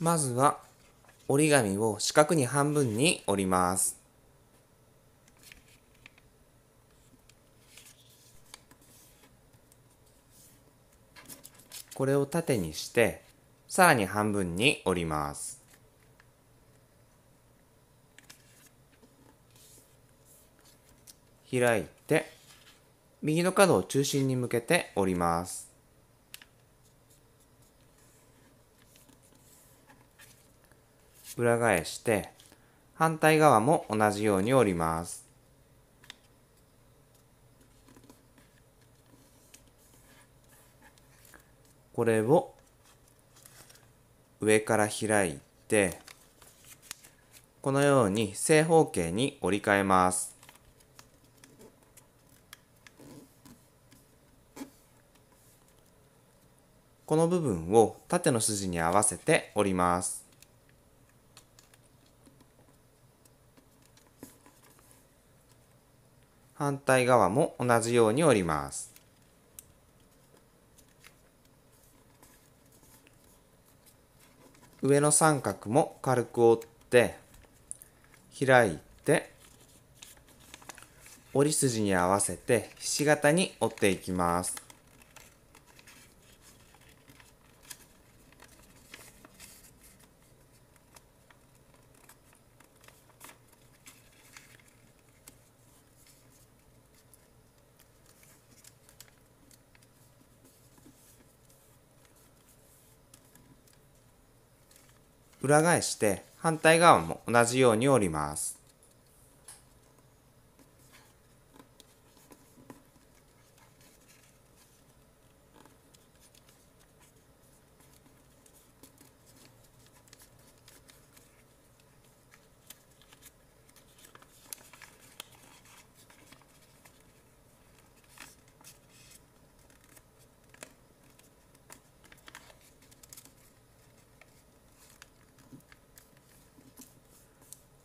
まずは折り紙を四角に半分に折ります。これを縦にしてさらに半分に折ります。開いて右の角を中心に向けて折ります。裏返して反対側も同じように折ります。これを上から開いてこのように正方形に折り替えます。この部分を縦の筋に合わせて折ります。反対側も同じように折ります。上の三角も軽く折って開いて折り筋に合わせてひし形に折っていきます。裏返して反対側も同じように折ります。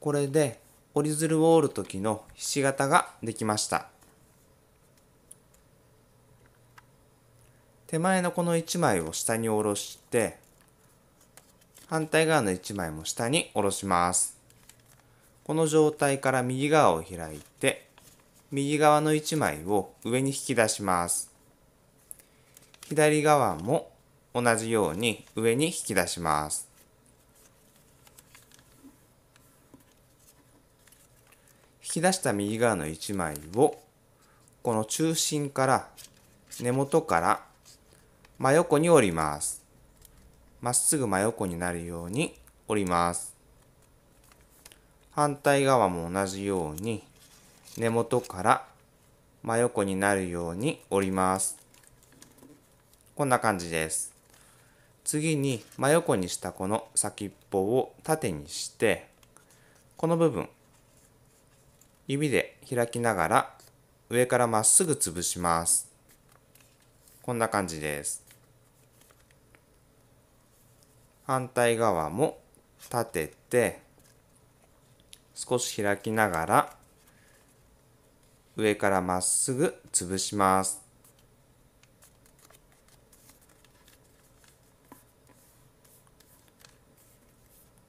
これで折り鶴を折る時のひし形ができました手前のこの1枚を下に下ろして反対側の1枚も下に下ろしますこの状態から右側を開いて右側の1枚を上に引き出します左側も同じように上に引き出しますき出した右側の1枚をこの中心から根元から真横に折ります。まっすぐ真横になるように折ります。反対側も同じように根元から真横になるように折ります。こんな感じです。次に真横にしたこの先っぽを縦にしてこの部分指で開きながら上からまっすぐ潰します。こんな感じです。反対側も立てて少し開きながら上からまっすぐ潰します。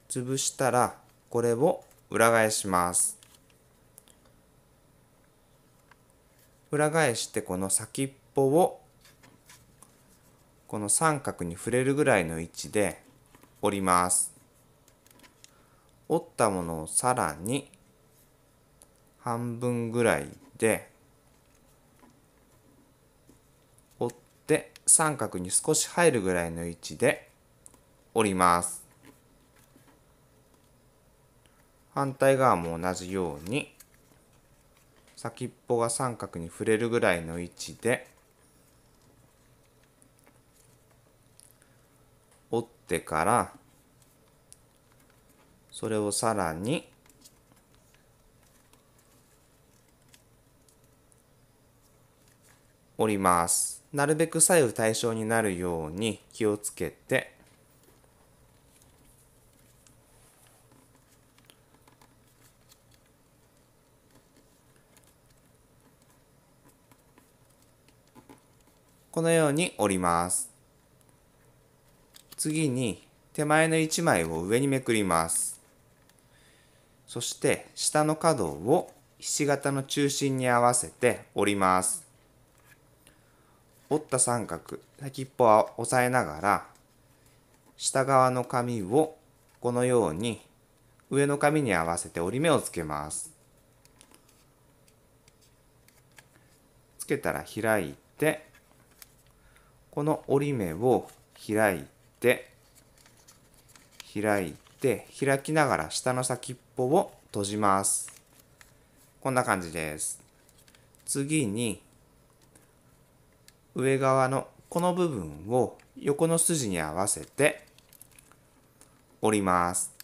潰したらこれを裏返します。裏返してこの先っぽをこの三角に触れるぐらいの位置で折ります折ったものをさらに半分ぐらいで折って三角に少し入るぐらいの位置で折ります反対側も同じように先っぽが三角に触れるぐらいの位置で折ってからそれをさらに折ります。なるべく左右対称になるように気をつけてこのように折ります。次に手前の1枚を上にめくります。そして下の角をひし形の中心に合わせて折ります。折った三角、先っぽは押さえながら、下側の紙をこのように上の紙に合わせて折り目をつけます。つけたら開いて、この折り目を開いて開いて開きながら下の先っぽを閉じますこんな感じです次に上側のこの部分を横の筋に合わせて折ります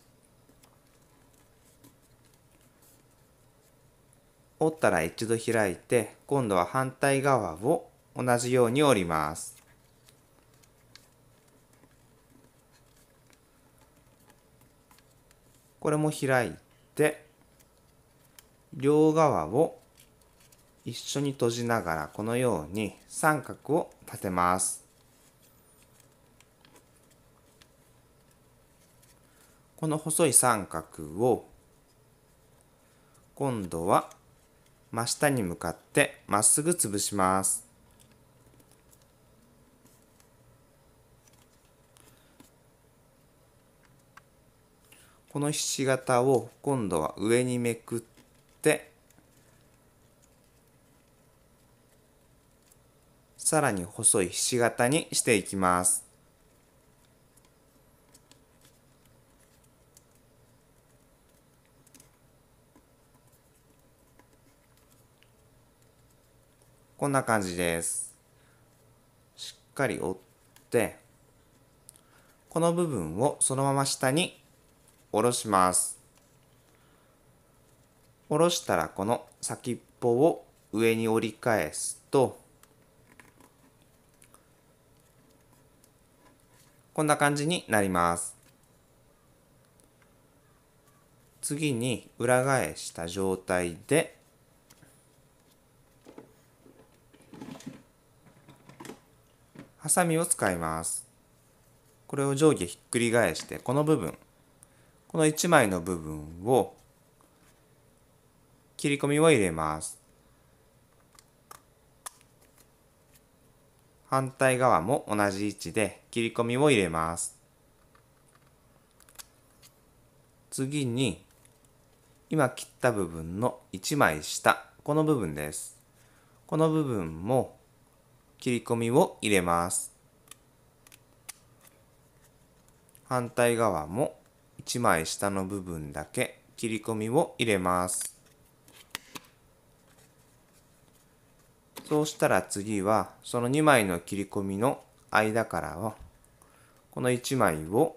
折ったら一度開いて今度は反対側を同じように折りますこれも開いて、両側を一緒に閉じながらこのように三角を立てます。この細い三角を今度は真下に向かってまっすぐ潰します。このひし形を今度は上にめくってさらに細いひし形にしていきます。こんな感じです。しっかり折って、この部分をそのまま下に下ろします。下ろしたらこの先っぽを上に折り返すとこんな感じになります。次に裏返した状態でハサミを使います。これを上下ひっくり返してこの部分この1枚の部分を切り込みを入れます。反対側も同じ位置で切り込みを入れます。次に今切った部分の1枚下この部分です。この部分も切り込みを入れます。反対側も1枚下の部分だけ切り込みを入れますそうしたら次はその2枚の切り込みの間からをこの1枚を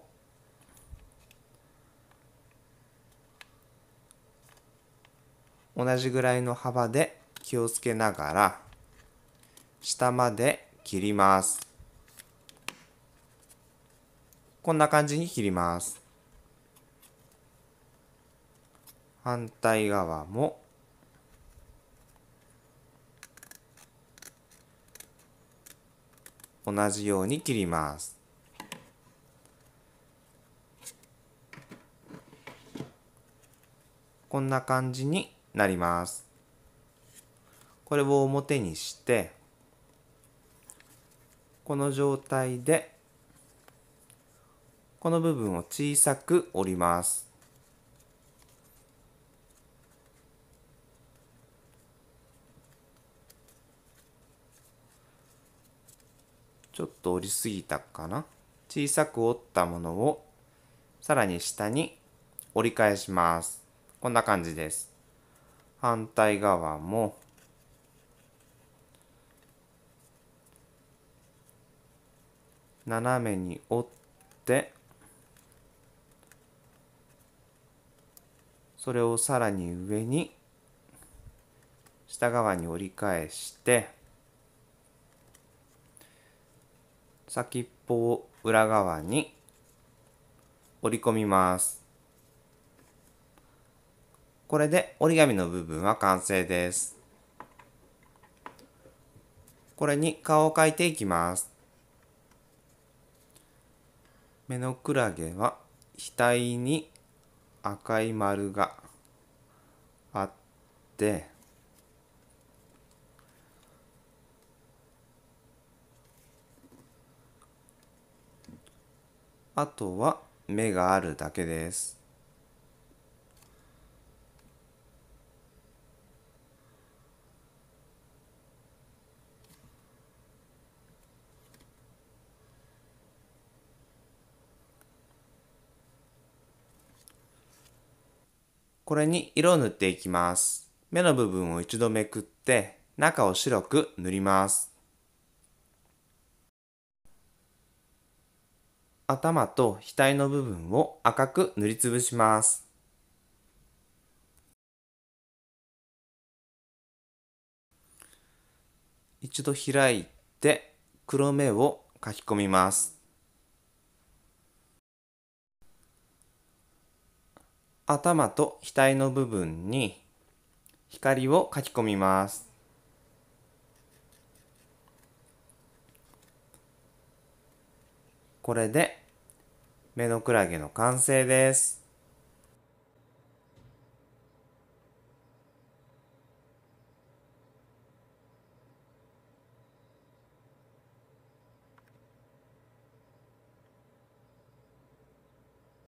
同じぐらいの幅で気をつけながら下まで切りますこんな感じに切ります反対側も同じように切ります。こんな感じになります。これを表にして、この状態で、この部分を小さく折ります。ちょっと折りすぎたかな小さく折ったものをさらに下に折り返します。こんな感じです。反対側も斜めに折ってそれをさらに上に下側に折り返して先っぽを裏側に折り込みます。これで折り紙の部分は完成です。これに顔を描いていきます。目のクラゲは額に赤い丸があってあとは目があるだけです。これに色を塗っていきます。目の部分を一度めくって中を白く塗ります。頭と額の部分を赤く塗りつぶします。一度開いて黒目を書き込みます。頭と額の部分に光を書き込みます。これで、目のクラゲの完成です。